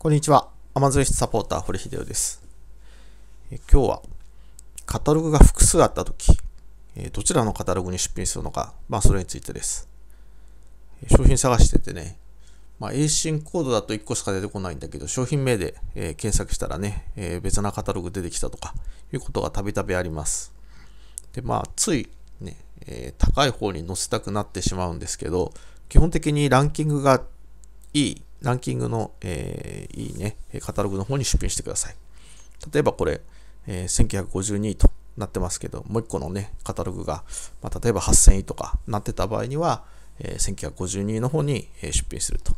こんにちは。アマゾン o 室サポーター、堀秀夫です。え今日は、カタログが複数あったとき、えどちらのカタログに出品するのか、まあ、それについてです。商品探しててね、まあ、A 進コードだと1個しか出てこないんだけど、商品名で、え検索したらね、え別なカタログ出てきたとか、いうことがたびたびあります。で、まあ、ついね、え高い方に載せたくなってしまうんですけど、基本的にランキングがいいランキングの、えー、いいね、カタログの方に出品してください。例えばこれ、えー、1952位となってますけど、もう一個のね、カタログが、まあ、例えば8000位とかなってた場合には、えー、1952位の方に、えー、出品すると。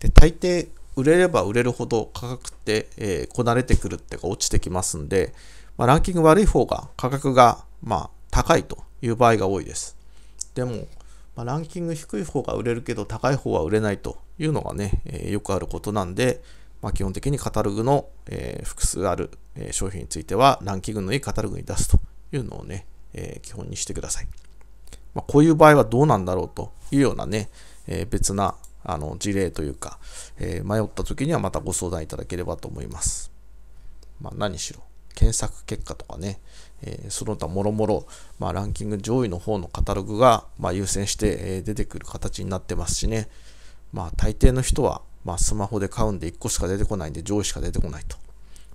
で、大抵、売れれば売れるほど価格って、えー、こなれてくるっていうか落ちてきますんで、まあ、ランキング悪い方が価格が、まあ、高いという場合が多いです。でも、まあ、ランキング低い方が売れるけど高い方は売れないというのがね、えー、よくあることなんで、まあ、基本的にカタログの、えー、複数ある、え商品についてはランキングのいいカタログに出すというのをね、え基本にしてください。まあ、こういう場合はどうなんだろうというようなね、え別なあの事例というか、え迷った時にはまたご相談いただければと思います。まあ、何しろ検索結果とかね、えー、その他もろもろ、まランキング上位の方のカタログが、まあ、優先して、えー、出てくる形になってますしね、まあ大抵の人は、まあ、スマホで買うんで1個しか出てこないんで上位しか出てこないと。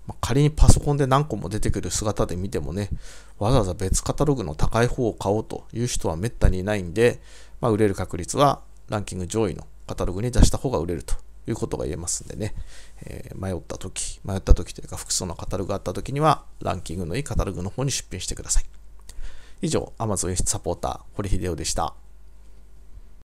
まあ、仮にパソコンで何個も出てくる姿で見てもね、わざわざ別カタログの高い方を買おうという人はめったにいないんで、まあ、売れる確率はランキング上位のカタログに出した方が売れるということが言えますんでね、えー、迷った時、迷った時というか複数のカタログがあった時には、ランキングのいいカタログの方に出品してください。以上、Amazon 輸出サポーター、堀秀夫でした。